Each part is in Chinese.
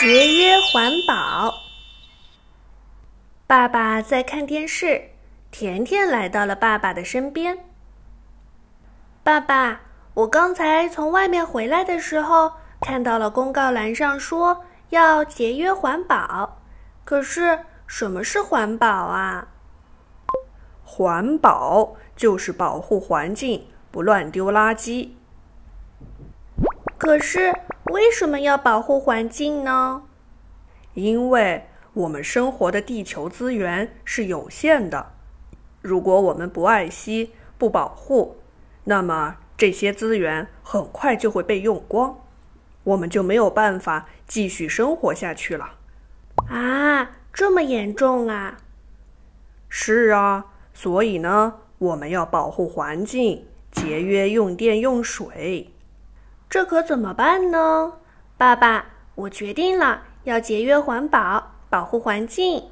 节约环保。爸爸在看电视，甜甜来到了爸爸的身边。爸爸，我刚才从外面回来的时候，看到了公告栏上说要节约环保，可是什么是环保啊？环保就是保护环境，不乱丢垃圾。可是。为什么要保护环境呢？因为我们生活的地球资源是有限的，如果我们不爱惜、不保护，那么这些资源很快就会被用光，我们就没有办法继续生活下去了。啊，这么严重啊！是啊，所以呢，我们要保护环境，节约用电用水。这可怎么办呢？爸爸，我决定了，要节约环保，保护环境。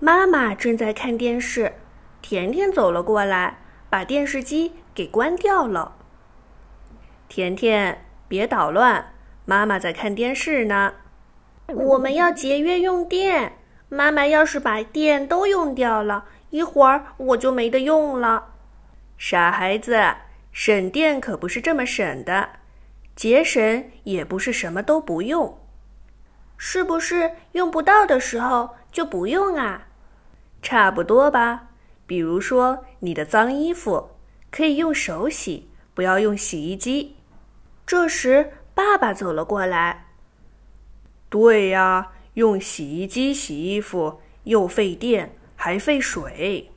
妈妈正在看电视，甜甜走了过来，把电视机给关掉了。甜甜，别捣乱，妈妈在看电视呢。我们要节约用电，妈妈要是把电都用掉了一会儿，我就没得用了。傻孩子，省电可不是这么省的，节省也不是什么都不用，是不是用不到的时候就不用啊？差不多吧。比如说，你的脏衣服可以用手洗，不要用洗衣机。这时，爸爸走了过来。对呀，用洗衣机洗衣服又费电，还费水。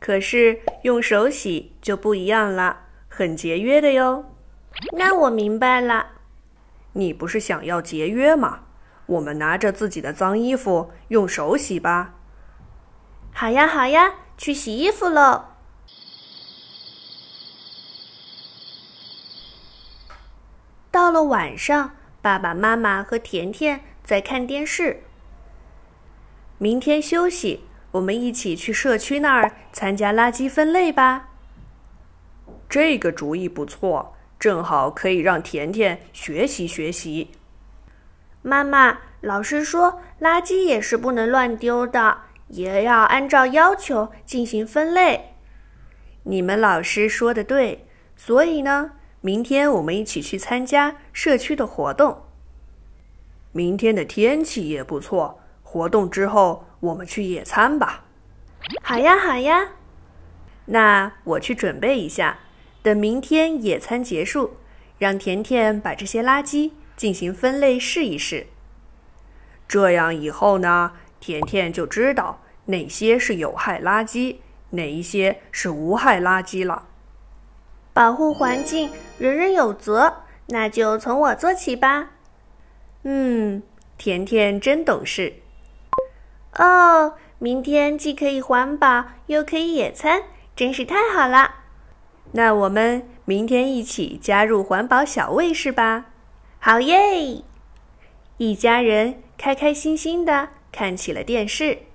可是用手洗就不一样了，很节约的哟。那我明白了，你不是想要节约吗？我们拿着自己的脏衣服用手洗吧。好呀，好呀，去洗衣服喽。到了晚上，爸爸妈妈和甜甜在看电视。明天休息。我们一起去社区那儿参加垃圾分类吧。这个主意不错，正好可以让甜甜学习学习。妈妈，老师说垃圾也是不能乱丢的，也要按照要求进行分类。你们老师说的对，所以呢，明天我们一起去参加社区的活动。明天的天气也不错，活动之后。我们去野餐吧，好呀，好呀。那我去准备一下，等明天野餐结束，让甜甜把这些垃圾进行分类试一试。这样以后呢，甜甜就知道哪些是有害垃圾，哪一些是无害垃圾了。保护环境，人人有责，那就从我做起吧。嗯，甜甜真懂事。哦，明天既可以环保，又可以野餐，真是太好了！那我们明天一起加入环保小卫士吧！好耶！一家人开开心心的看起了电视。